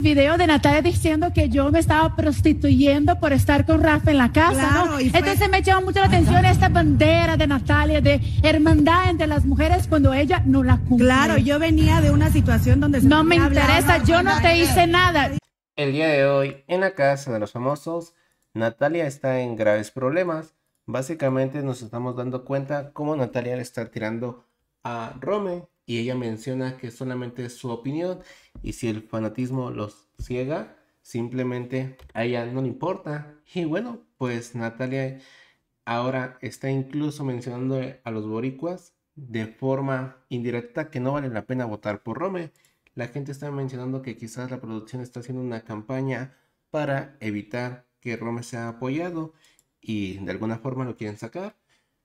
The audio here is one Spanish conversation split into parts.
video de Natalia diciendo que yo me estaba prostituyendo por estar con Rafa en la casa, Entonces me llama mucho la atención esta bandera de Natalia de hermandad entre las mujeres cuando ella no la cumple. Claro, yo venía de una situación donde No me interesa, yo no te hice nada. El día de hoy en la casa de los famosos, Natalia está en graves problemas. Básicamente nos estamos dando cuenta cómo Natalia le está tirando a Rome, y ella menciona que solamente es su opinión y si el fanatismo los ciega, simplemente a ella no le importa. Y bueno, pues Natalia ahora está incluso mencionando a los boricuas de forma indirecta que no vale la pena votar por Rome. La gente está mencionando que quizás la producción está haciendo una campaña para evitar que Rome sea apoyado y de alguna forma lo quieren sacar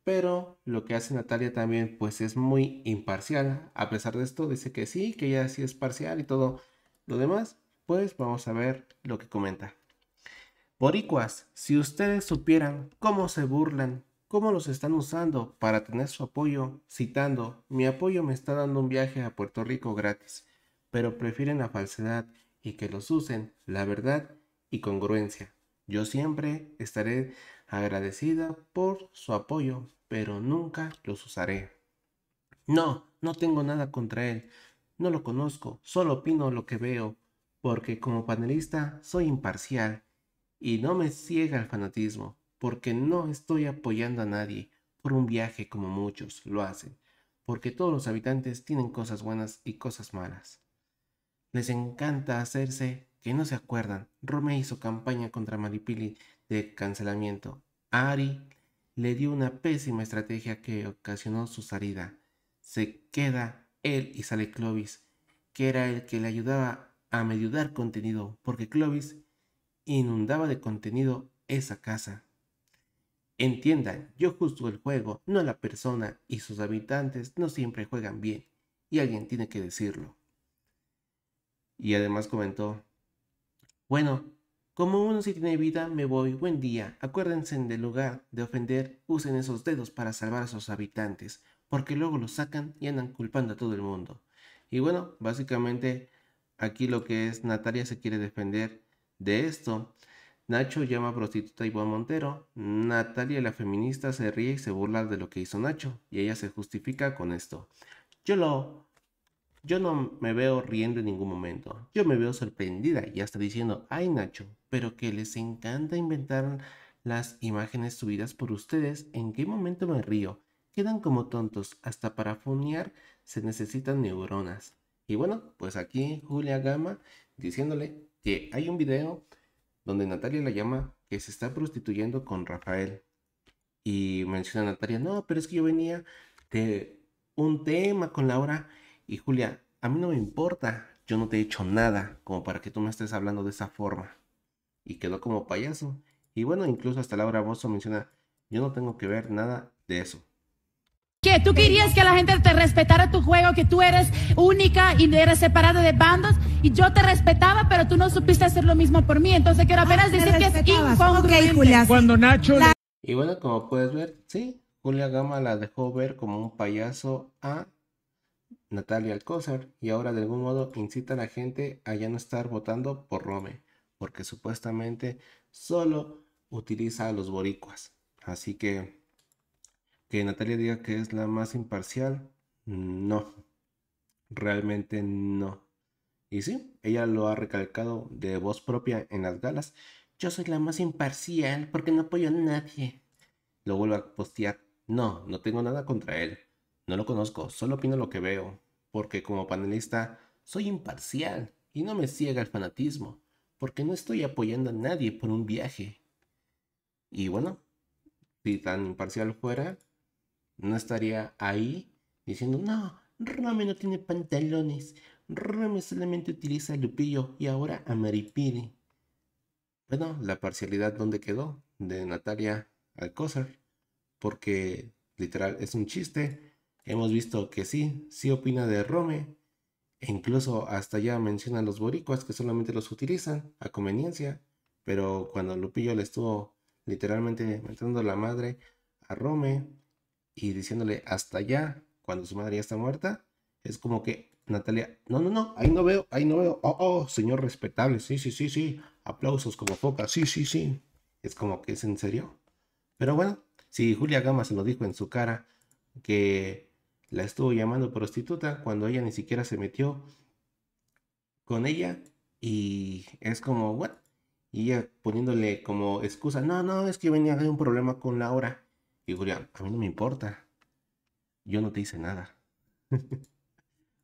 pero lo que hace Natalia también pues es muy imparcial. A pesar de esto dice que sí, que ella sí es parcial y todo lo demás. Pues vamos a ver lo que comenta. Boricuas, si ustedes supieran cómo se burlan, cómo los están usando para tener su apoyo, citando, mi apoyo me está dando un viaje a Puerto Rico gratis, pero prefieren la falsedad y que los usen, la verdad y congruencia. Yo siempre estaré agradecida por su apoyo, pero nunca los usaré. No, no tengo nada contra él. No lo conozco, solo opino lo que veo, porque como panelista soy imparcial y no me ciega el fanatismo, porque no estoy apoyando a nadie por un viaje como muchos lo hacen, porque todos los habitantes tienen cosas buenas y cosas malas. Les encanta hacerse que no se acuerdan. Rome hizo campaña contra Maripili de cancelamiento. Ari le dio una pésima estrategia que ocasionó su salida. Se queda él y sale Clovis, que era el que le ayudaba a mediudar contenido, porque Clovis inundaba de contenido esa casa. Entiendan, yo justo el juego, no la persona, y sus habitantes no siempre juegan bien, y alguien tiene que decirlo. Y además comentó, bueno, como uno si tiene vida, me voy. Buen día. Acuérdense el lugar de ofender, usen esos dedos para salvar a sus habitantes, porque luego los sacan y andan culpando a todo el mundo. Y bueno, básicamente aquí lo que es Natalia se quiere defender de esto. Nacho llama a prostituta y Montero. Natalia, la feminista, se ríe y se burla de lo que hizo Nacho, y ella se justifica con esto. Yo lo yo no me veo riendo en ningún momento. Yo me veo sorprendida y hasta diciendo, ay Nacho, pero que les encanta inventar las imágenes subidas por ustedes, ¿en qué momento me río? Quedan como tontos, hasta para funear se necesitan neuronas. Y bueno, pues aquí Julia Gama diciéndole que hay un video donde Natalia la llama que se está prostituyendo con Rafael. Y menciona Natalia, no, pero es que yo venía de un tema con Laura y Julia, a mí no me importa, yo no te he hecho nada como para que tú me estés hablando de esa forma. Y quedó como payaso. Y bueno, incluso hasta Laura Bozo menciona, yo no tengo que ver nada de eso. ¿Qué? ¿Tú querías que la gente te respetara tu juego, que tú eres única y eres separada de bandos? Y yo te respetaba, pero tú no supiste hacer lo mismo por mí. Entonces quiero ah, apenas decir que es incongruente. Julia, Cuando Nacho... Y bueno, como puedes ver, sí, Julia Gama la dejó ver como un payaso a Natalia Alcózar y ahora de algún modo incita a la gente a ya no estar votando por Rome, porque supuestamente solo utiliza a los boricuas. Así que que Natalia diga que es la más imparcial, no, realmente no. Y sí, ella lo ha recalcado de voz propia en las galas. Yo soy la más imparcial porque no apoyo a nadie. Lo vuelvo a postear. No, no tengo nada contra él. No lo conozco, solo opino lo que veo, porque como panelista soy imparcial y no me ciega el fanatismo, porque no estoy apoyando a nadie por un viaje. Y bueno, si tan imparcial fuera, no estaría ahí diciendo, no, Rame no tiene pantalones, Rame solamente utiliza el Lupillo y ahora a Maripiri. Bueno, la parcialidad donde quedó de Natalia Alcózar, porque literal es un chiste Hemos visto que sí, sí opina de Rome, e incluso hasta ya menciona a los boricuas que solamente los utilizan a conveniencia, pero cuando Lupillo le estuvo literalmente metiendo la madre a Rome y diciéndole hasta ya, cuando su madre ya está muerta, es como que Natalia, no, no, no, ahí no veo, ahí no veo, oh, oh, señor respetable, sí, sí, sí, sí, aplausos como pocas, sí, sí, sí, es como que es en serio. Pero bueno, si Julia Gama se lo dijo en su cara, que la estuvo llamando prostituta cuando ella ni siquiera se metió con ella y es como, ¿what? Y ella poniéndole como excusa, no, no, es que venía de un problema con Laura. hora. Y Julián, a mí no me importa, yo no te hice nada.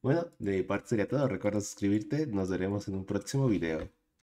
bueno, de mi parte sería todo, recuerda suscribirte, nos veremos en un próximo video.